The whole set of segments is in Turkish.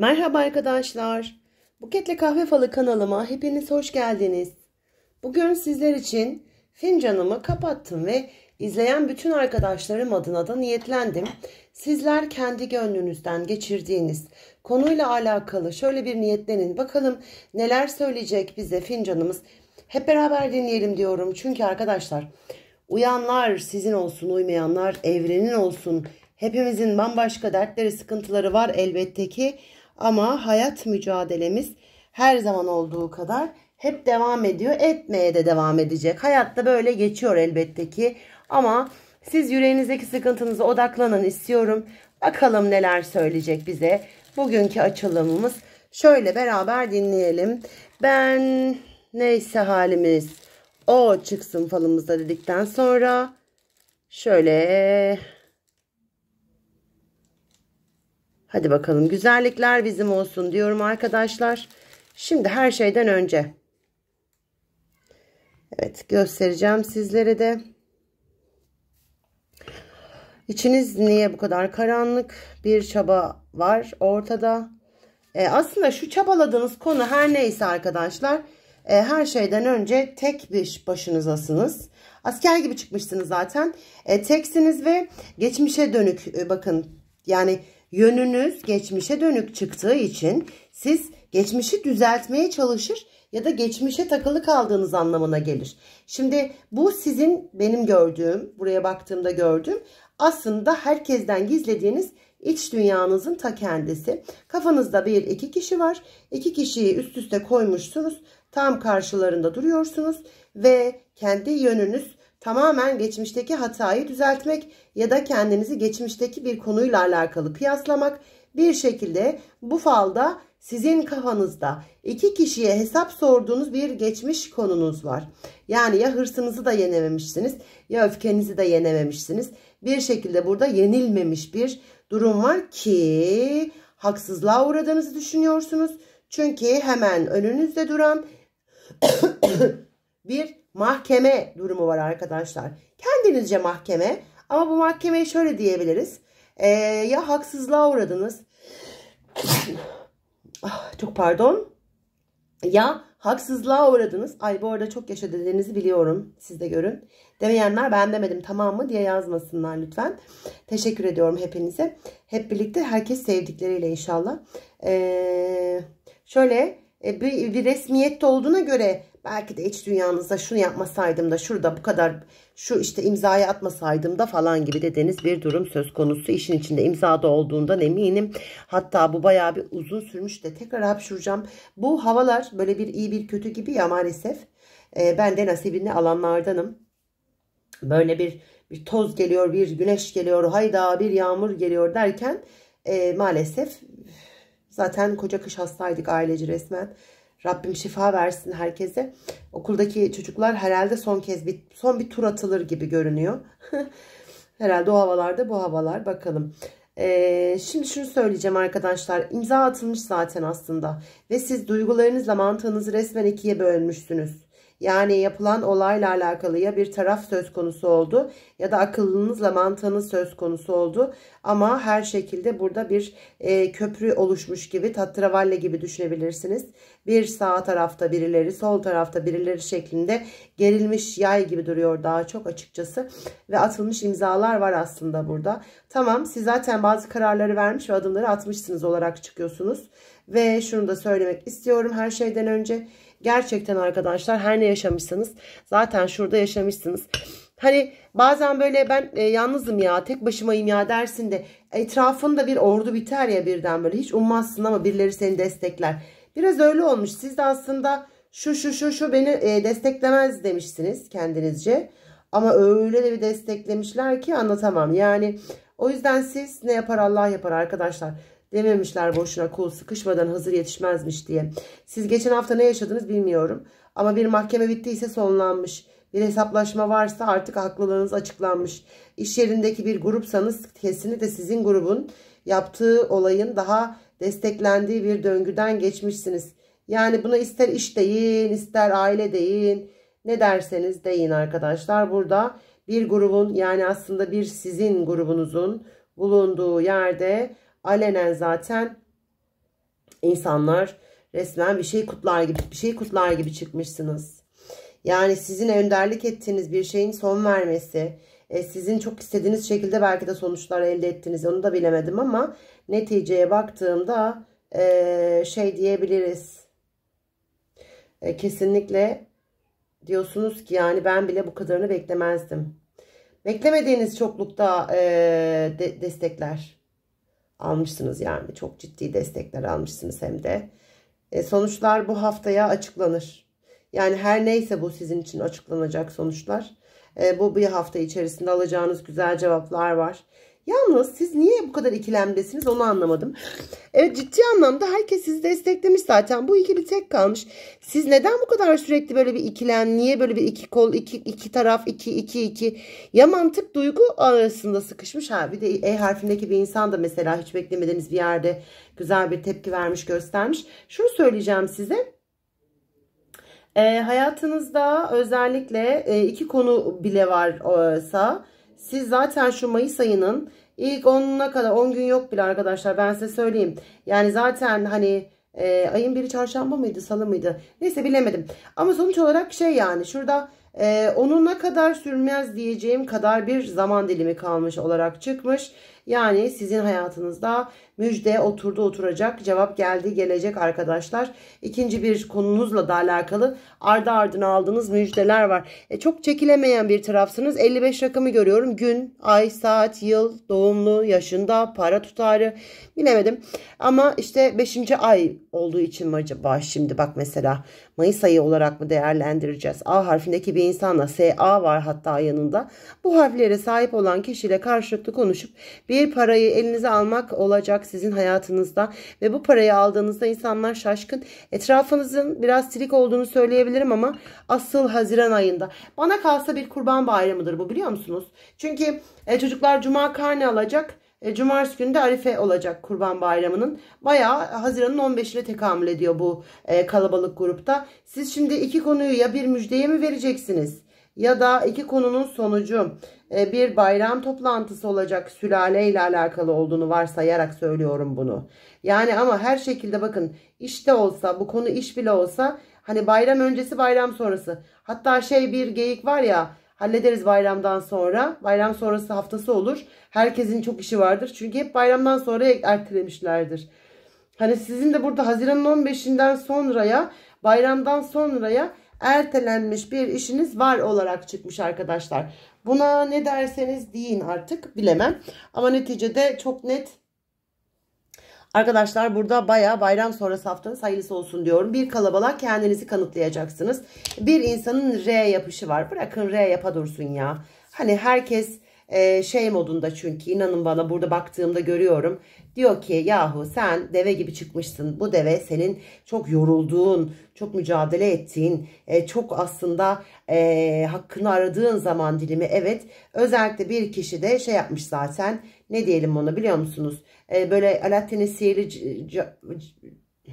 Merhaba arkadaşlar. Buketle Kahve Falı kanalıma hepiniz hoş geldiniz. Bugün sizler için fincanımı kapattım ve izleyen bütün arkadaşlarım adına da niyetlendim. Sizler kendi gönlünüzden geçirdiğiniz konuyla alakalı şöyle bir niyetlenin. Bakalım neler söyleyecek bize fincanımız. Hep beraber dinleyelim diyorum. Çünkü arkadaşlar uyanlar sizin olsun, uymayanlar evrenin olsun. Hepimizin bambaşka dertleri, sıkıntıları var elbette ki. Ama hayat mücadelemiz her zaman olduğu kadar hep devam ediyor. Etmeye de devam edecek. Hayatta böyle geçiyor elbette ki. Ama siz yüreğinizdeki sıkıntınıza odaklanın istiyorum. Bakalım neler söyleyecek bize. Bugünkü açılımımız şöyle beraber dinleyelim. Ben neyse halimiz o çıksın falımızda dedikten sonra şöyle Hadi bakalım güzellikler bizim olsun diyorum arkadaşlar. Şimdi her şeyden önce. Evet göstereceğim sizlere de. İçiniz niye bu kadar karanlık bir çaba var ortada. E, aslında şu çabaladığınız konu her neyse arkadaşlar. E, her şeyden önce tek bir başınızasınız. Asker gibi çıkmışsınız zaten. E, teksiniz ve geçmişe dönük e, bakın. Yani Yönünüz geçmişe dönük çıktığı için siz geçmişi düzeltmeye çalışır ya da geçmişe takılı kaldığınız anlamına gelir. Şimdi bu sizin benim gördüğüm, buraya baktığımda gördüğüm aslında herkesten gizlediğiniz iç dünyanızın ta kendisi. Kafanızda bir iki kişi var. İki kişiyi üst üste koymuşsunuz. Tam karşılarında duruyorsunuz ve kendi yönünüz tamamen geçmişteki hatayı düzeltmek ya da kendinizi geçmişteki bir konuyla alakalı kıyaslamak bir şekilde bu falda sizin kafanızda iki kişiye hesap sorduğunuz bir geçmiş konunuz var. Yani ya hırsınızı da yenememişsiniz ya öfkenizi de yenememişsiniz. Bir şekilde burada yenilmemiş bir durum var ki haksızlığa uğradığınızı düşünüyorsunuz. Çünkü hemen önünüzde duran bir mahkeme durumu var arkadaşlar. Kendinizce mahkeme ama bu mahkemeyi şöyle diyebiliriz. Ee, ya haksızlığa uğradınız. ah, çok pardon. Ya haksızlığa uğradınız. Ay bu arada çok yaşa biliyorum. Siz de görün. Demeyenler ben demedim tamam mı diye yazmasınlar lütfen. Teşekkür ediyorum hepinize. Hep birlikte herkes sevdikleriyle inşallah. Ee, şöyle e, bir, bir resmiyette olduğuna göre Belki de iç dünyanızda şunu yapmasaydım da şurada bu kadar şu işte imzayı atmasaydım da falan gibi dediğiniz bir durum söz konusu. İşin içinde imzada olduğundan eminim. Hatta bu bayağı bir uzun sürmüş de tekrar hapşuracağım. Bu havalar böyle bir iyi bir kötü gibi ya maalesef. E, ben de nasibini alanlardanım. Böyle bir, bir toz geliyor, bir güneş geliyor, hayda bir yağmur geliyor derken e, maalesef zaten koca kış hastaydık aileci resmen. Rabbim şifa versin herkese. Okuldaki çocuklar herhalde son kez bir son bir tur atılır gibi görünüyor. herhalde o havalarda bu havalar bakalım. Ee, şimdi şunu söyleyeceğim arkadaşlar. İmza atılmış zaten aslında. Ve siz duygularınızla mantığınızı resmen ikiye bölmüşsünüz. Yani yapılan olayla alakalı ya bir taraf söz konusu oldu ya da akıllınızla mantığınız söz konusu oldu. Ama her şekilde burada bir e, köprü oluşmuş gibi tatravalle gibi düşünebilirsiniz. Bir sağ tarafta birileri sol tarafta birileri şeklinde gerilmiş yay gibi duruyor daha çok açıkçası. Ve atılmış imzalar var aslında burada. Tamam siz zaten bazı kararları vermiş ve adımları atmışsınız olarak çıkıyorsunuz. Ve şunu da söylemek istiyorum her şeyden önce. Gerçekten arkadaşlar her ne yaşamışsanız zaten şurada yaşamışsınız. Hani bazen böyle ben e, yalnızım ya tek başımayım ya dersin de etrafında bir ordu biter ya birden böyle hiç ummazsın ama birileri seni destekler. Biraz öyle olmuş siz de aslında şu şu şu şu beni e, desteklemez demişsiniz kendinizce. Ama öyle de bir desteklemişler ki anlatamam. Yani o yüzden siz ne yapar Allah yapar arkadaşlar. Dememişler boşuna kul sıkışmadan hazır yetişmezmiş diye. Siz geçen hafta ne yaşadınız bilmiyorum. Ama bir mahkeme bittiyse sonlanmış. Bir hesaplaşma varsa artık haklılığınız açıklanmış. İş yerindeki bir grupsanız kesinlikle sizin grubun yaptığı olayın daha desteklendiği bir döngüden geçmişsiniz. Yani buna ister iş deyin, ister aile deyin, ne derseniz deyin arkadaşlar. Burada bir grubun yani aslında bir sizin grubunuzun bulunduğu yerde alenen zaten insanlar resmen bir şey kutlar gibi bir şey kutlar gibi çıkmışsınız. Yani sizin önderlik ettiğiniz bir şeyin son vermesi, e, sizin çok istediğiniz şekilde belki de sonuçlar elde ettiniz. Onu da bilemedim ama neticeye baktığımda e, şey diyebiliriz. E, kesinlikle diyorsunuz ki yani ben bile bu kadarını beklemezdim. Beklemediğiniz çoklukta destekler almışsınız yani. Çok ciddi destekler almışsınız hem de. E, sonuçlar bu haftaya açıklanır. Yani her neyse bu sizin için açıklanacak sonuçlar. E, bu bir hafta içerisinde alacağınız güzel cevaplar var. Yalnız siz niye bu kadar ikilemdesiniz onu anlamadım. Evet ciddi anlamda herkes sizi desteklemiş zaten. Bu ikili tek kalmış. Siz neden bu kadar sürekli böyle bir ikilen? niye böyle bir iki kol, iki, iki taraf, iki, iki, iki. Ya mantık duygu arasında sıkışmış ha. Bir de E harfindeki bir insan da mesela hiç beklemediğiniz bir yerde güzel bir tepki vermiş, göstermiş. Şunu söyleyeceğim size. E, hayatınızda özellikle e, iki konu bile varsa siz zaten şu Mayıs ayının ilk 10'una kadar 10 gün yok bile arkadaşlar ben size söyleyeyim. Yani zaten hani e, ayın biri çarşamba mıydı salı mıydı neyse bilemedim. Ama sonuç olarak şey yani şurada e, onuna kadar sürmez diyeceğim kadar bir zaman dilimi kalmış olarak çıkmış. Yani sizin hayatınızda müjde oturdu oturacak cevap geldi gelecek arkadaşlar. İkinci bir konunuzla da alakalı ardı ardına aldığınız müjdeler var. E, çok çekilemeyen bir tarafsınız. 55 rakamı görüyorum. Gün, ay, saat, yıl, doğumlu, yaşında, para tutarı bilemedim. Ama işte 5. ay olduğu için mi acaba şimdi bak mesela Mayıs ayı olarak mı değerlendireceğiz? A harfindeki bir insanla SA var hatta yanında. Bu harflere sahip olan kişiyle karşılıklı konuşup bir bir parayı elinize almak olacak sizin hayatınızda ve bu parayı aldığınızda insanlar şaşkın. Etrafınızın biraz silik olduğunu söyleyebilirim ama asıl Haziran ayında. Bana kalsa bir kurban bayramıdır bu biliyor musunuz? Çünkü e, çocuklar cuma karne alacak. E, Cumartesi günü Arife olacak Kurban Bayramı'nın. Bayağı Haziran'ın 15'ine tekamül ediyor bu e, kalabalık grupta. Siz şimdi iki konuyu ya bir müjdeye mi vereceksiniz? ya da iki konunun sonucu e, bir bayram toplantısı olacak sülale ile alakalı olduğunu varsayarak söylüyorum bunu. Yani ama her şekilde bakın işte olsa bu konu iş bile olsa hani bayram öncesi bayram sonrası hatta şey bir geyik var ya hallederiz bayramdan sonra. Bayram sonrası haftası olur. Herkesin çok işi vardır. Çünkü hep bayramdan sonra ertelemişlerdir. Hani sizin de burada Haziran'ın 15'inden sonraya, bayramdan sonraya ertelenmiş bir işiniz var olarak çıkmış arkadaşlar. Buna ne derseniz deyin artık bilemem. Ama neticede çok net Arkadaşlar burada baya bayram sonrası haftanız hayırlısı olsun diyorum. Bir kalabalık kendinizi kanıtlayacaksınız. Bir insanın R yapışı var. Bırakın R yapa dursun ya. Hani herkes e, şey modunda çünkü inanın bana burada baktığımda görüyorum. Diyor ki yahu sen deve gibi çıkmışsın. Bu deve senin çok yorulduğun, çok mücadele ettiğin, e, çok aslında e, hakkını aradığın zaman dilimi. Evet özellikle bir kişi de şey yapmış zaten. Ne diyelim ona biliyor musunuz? E, böyle Alaaddin'in sihirli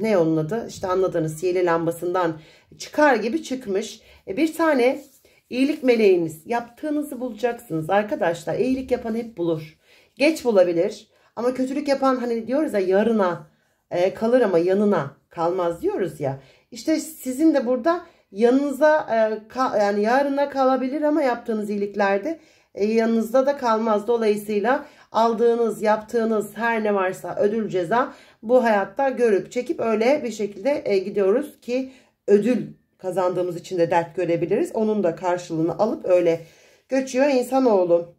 ne onun adı? İşte anladığınız sihirli lambasından çıkar gibi çıkmış. E, bir tane İyilik meleğiniz yaptığınızı bulacaksınız arkadaşlar. İyilik yapan hep bulur. Geç bulabilir ama kötülük yapan hani diyoruz ya yarına e, kalır ama yanına kalmaz diyoruz ya. İşte sizin de burada yanınıza e, ka, yani yarına kalabilir ama yaptığınız iyiliklerde e, yanınızda da kalmaz. Dolayısıyla aldığınız yaptığınız her ne varsa ödül ceza bu hayatta görüp çekip öyle bir şekilde e, gidiyoruz ki ödül kazandığımız için de dert görebiliriz. Onun da karşılığını alıp öyle göçüyor insanoğlu.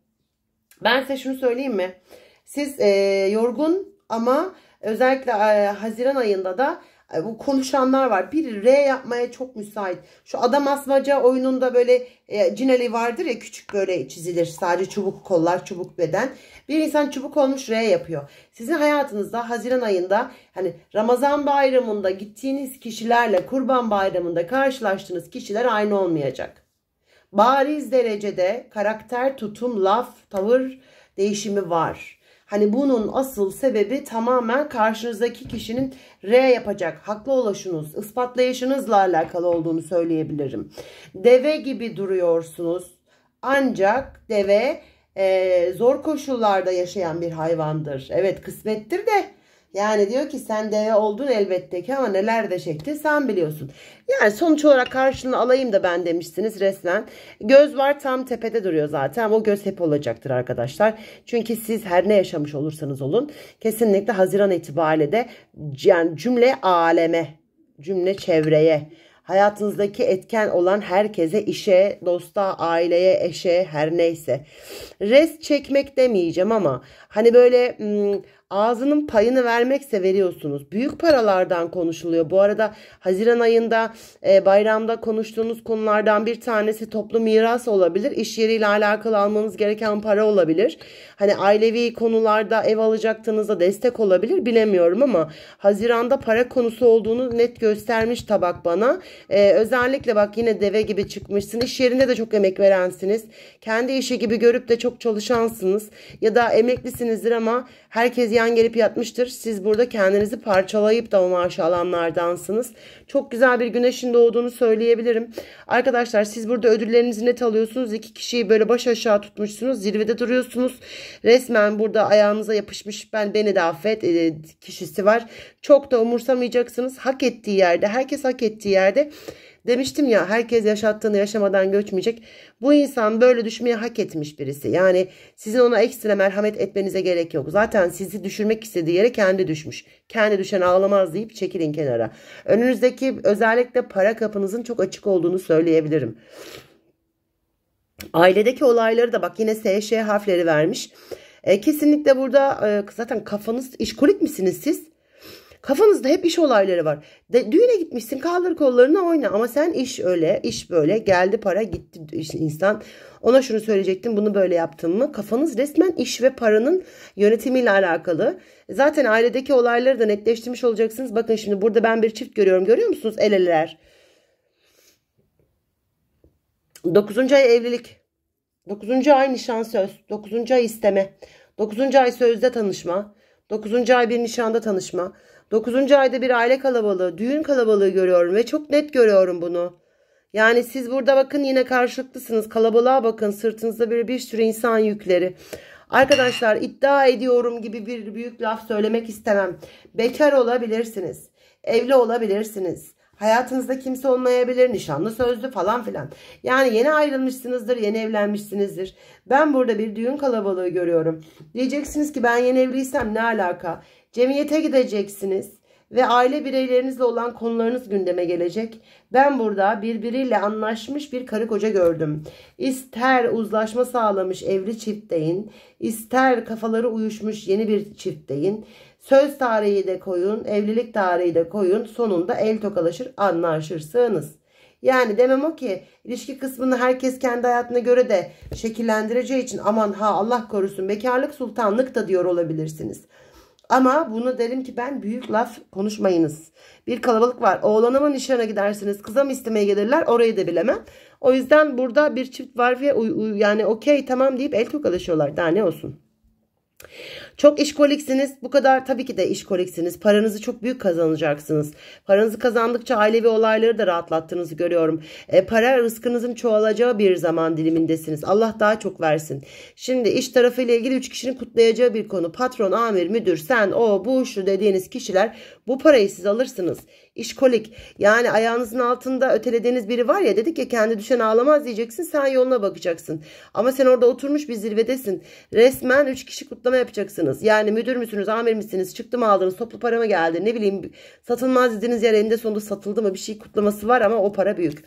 Ben size şunu söyleyeyim mi? Siz e, yorgun ama özellikle e, Haziran ayında da bu konuşanlar var. Biri R yapmaya çok müsait. Şu adam asmaca oyununda böyle e, cineli vardır ya küçük böyle çizilir. Sadece çubuk kollar, çubuk beden. Bir insan çubuk olmuş R yapıyor. Sizin hayatınızda Haziran ayında hani Ramazan bayramında gittiğiniz kişilerle Kurban bayramında karşılaştığınız kişiler aynı olmayacak. Bariz derecede karakter, tutum, laf, tavır değişimi var. Hani bunun asıl sebebi tamamen karşınızdaki kişinin R yapacak haklı olaşınız, ispatlayışınızla alakalı olduğunu söyleyebilirim. Deve gibi duruyorsunuz ancak deve e, zor koşullarda yaşayan bir hayvandır. Evet kısmettir de yani diyor ki sen deve oldun elbette ki ama neler de çekti sen biliyorsun. Yani sonuç olarak karşılığını alayım da ben demişsiniz resmen. Göz var tam tepede duruyor zaten. O göz hep olacaktır arkadaşlar. Çünkü siz her ne yaşamış olursanız olun. Kesinlikle Haziran itibariyle de yani cümle aleme, cümle çevreye, hayatınızdaki etken olan herkese, işe, dosta, aileye, eşe, her neyse. res çekmek demeyeceğim ama hani böyle ağzının payını vermekse veriyorsunuz. Büyük paralardan konuşuluyor. Bu arada Haziran ayında e, bayramda konuştuğunuz konulardan bir tanesi toplu miras olabilir. İş yeriyle alakalı almanız gereken para olabilir. Hani ailevi konularda ev alacaktığınızda destek olabilir bilemiyorum ama Haziran'da para konusu olduğunu net göstermiş tabak bana. E, özellikle bak yine deve gibi çıkmışsın. İş yerinde de çok emek verensiniz. Kendi işi gibi görüp de çok çalışansınız. Ya da emeklisinizdir ama herkes yan gelip yatmıştır. Siz burada kendinizi parçalayıp da o maaşı Çok güzel bir güneşin doğduğunu söyleyebilirim. Arkadaşlar siz burada ödüllerinizi net alıyorsunuz. İki kişiyi böyle baş aşağı tutmuşsunuz. Zirvede duruyorsunuz. Resmen burada ayağınıza yapışmış ben beni de affet e, kişisi var. Çok da umursamayacaksınız. Hak ettiği yerde herkes hak ettiği yerde Demiştim ya herkes yaşattığını yaşamadan göçmeyecek. Bu insan böyle düşmeye hak etmiş birisi. Yani sizin ona ekstra merhamet etmenize gerek yok. Zaten sizi düşürmek istediği yere kendi düşmüş. Kendi düşen ağlamaz deyip çekilin kenara. Önünüzdeki özellikle para kapınızın çok açık olduğunu söyleyebilirim. Ailedeki olayları da bak yine SŞ harfleri vermiş. E, kesinlikle burada e, zaten kafanız işkolik misiniz siz? Kafanızda hep iş olayları var. De, düğüne gitmişsin kaldır kollarını oyna ama sen iş öyle iş böyle geldi para gitti insan. Ona şunu söyleyecektim bunu böyle yaptım mı? Kafanız resmen iş ve paranın yönetimiyle alakalı. Zaten ailedeki olayları da netleştirmiş olacaksınız. Bakın şimdi burada ben bir çift görüyorum görüyor musunuz el eleler. 9. ay evlilik. 9. ay nişan söz. 9. ay isteme. 9. ay sözde tanışma. 9. ay bir nişanda tanışma. Dokuzuncu ayda bir aile kalabalığı, düğün kalabalığı görüyorum ve çok net görüyorum bunu. Yani siz burada bakın yine karşılıklısınız. Kalabalığa bakın. Sırtınızda bir bir sürü insan yükleri. Arkadaşlar iddia ediyorum gibi bir büyük laf söylemek istemem. Bekar olabilirsiniz. Evli olabilirsiniz. Hayatınızda kimse olmayabilir. Nişanlı sözlü falan filan. Yani yeni ayrılmışsınızdır. Yeni evlenmişsinizdir. Ben burada bir düğün kalabalığı görüyorum. Diyeceksiniz ki ben yeni evliysem ne alaka? Cemiyete gideceksiniz ve aile bireylerinizle olan konularınız gündeme gelecek. Ben burada birbiriyle anlaşmış bir karı koca gördüm. İster uzlaşma sağlamış evli çift deyin, ister kafaları uyuşmuş yeni bir çift deyin. Söz tarihi de koyun, evlilik tarihi de koyun. Sonunda el tokalaşır, anlaşırsınız. Yani demem o ki ilişki kısmını herkes kendi hayatına göre de şekillendireceği için aman ha Allah korusun bekarlık sultanlık da diyor olabilirsiniz. Ama bunu derim ki ben büyük laf konuşmayınız. Bir kalabalık var. Oğlana mı nişana gidersiniz? Kıza mı istemeye gelirler? Orayı da bilemem. O yüzden burada bir çift var ve yani okey tamam deyip el tokalaşıyorlar. Daha ne olsun. Çok işkoliksiniz. Bu kadar tabii ki de işkoliksiniz. Paranızı çok büyük kazanacaksınız. Paranızı kazandıkça ailevi olayları da rahatlattığınızı görüyorum. E, para rızkınızın çoğalacağı bir zaman dilimindesiniz. Allah daha çok versin. Şimdi iş tarafıyla ilgili 3 kişinin kutlayacağı bir konu. Patron, amir, müdür, sen, o, bu, şu dediğiniz kişiler bu parayı siz alırsınız. İşkolik yani ayağınızın altında ötelediğiniz biri var ya dedik ya kendi düşen ağlamaz diyeceksin sen yoluna bakacaksın. Ama sen orada oturmuş bir zirvedesin. Resmen 3 kişi kutlama yapacaksınız. Yani müdür müsünüz amir misiniz Çıktım aldınız toplu parama geldi ne bileyim satılmaz dediğiniz yer eninde sonunda satıldı mı bir şey kutlaması var ama o para büyük.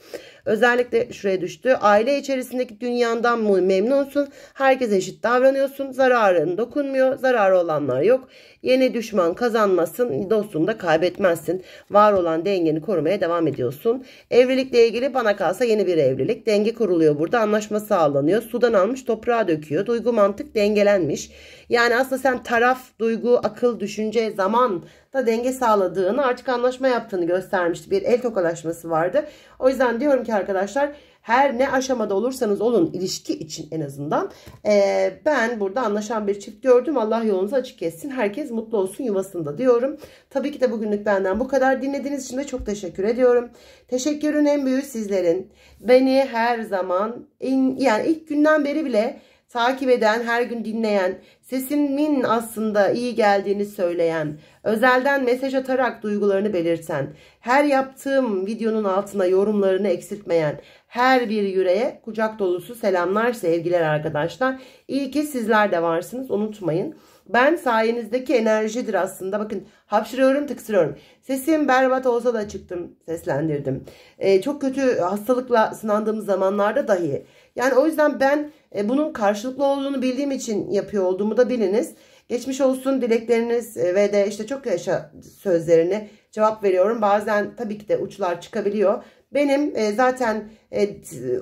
Özellikle şuraya düştü. Aile içerisindeki dünyandan mı memnunsun? Herkese eşit davranıyorsun. Zararın dokunmuyor. Zararı olanlar yok. Yeni düşman kazanmasın. Dostunu da kaybetmezsin. Var olan dengeni korumaya devam ediyorsun. Evlilikle ilgili bana kalsa yeni bir evlilik. Denge kuruluyor burada. Anlaşma sağlanıyor. Sudan almış toprağa döküyor. Duygu mantık dengelenmiş. Yani aslında sen taraf, duygu, akıl, düşünce, zaman da denge sağladığını artık anlaşma yaptığını göstermişti. Bir el tokalaşması vardı. O yüzden diyorum ki arkadaşlar her ne aşamada olursanız olun ilişki için en azından e, ben burada anlaşan bir çift gördüm Allah yolunuzu açık etsin herkes mutlu olsun yuvasında diyorum tabii ki de bugünlük benden bu kadar dinlediğiniz için de çok teşekkür ediyorum teşekkürün en büyüğü sizlerin beni her zaman in, yani ilk günden beri bile takip eden, her gün dinleyen, sesimin aslında iyi geldiğini söyleyen, özelden mesaj atarak duygularını belirten, her yaptığım videonun altına yorumlarını eksiltmeyen, her bir yüreğe kucak dolusu selamlar, sevgiler arkadaşlar. İyi ki sizler de varsınız, unutmayın. Ben sayenizdeki enerjidir aslında. Bakın hapşırıyorum tıksırıyorum. Sesim berbat olsa da çıktım seslendirdim. Ee, çok kötü hastalıkla sınandığım zamanlarda dahi yani o yüzden ben e, bunun karşılıklı olduğunu bildiğim için yapıyor olduğumu da biliniz. Geçmiş olsun dilekleriniz e, ve de işte çok yaşa sözlerini cevap veriyorum. Bazen tabii ki de uçlar çıkabiliyor. Benim e, zaten e,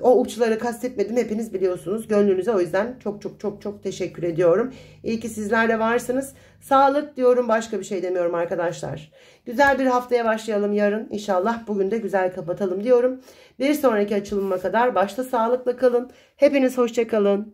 o uçları kastetmedim hepiniz biliyorsunuz. Gönlünüze o yüzden çok çok çok çok teşekkür ediyorum. İyi ki sizler de varsınız. Sağlık diyorum başka bir şey demiyorum arkadaşlar. Güzel bir haftaya başlayalım yarın. İnşallah bugün de güzel kapatalım diyorum. Bir sonraki açılıma kadar başta sağlıkla kalın. Hepiniz hoşçakalın.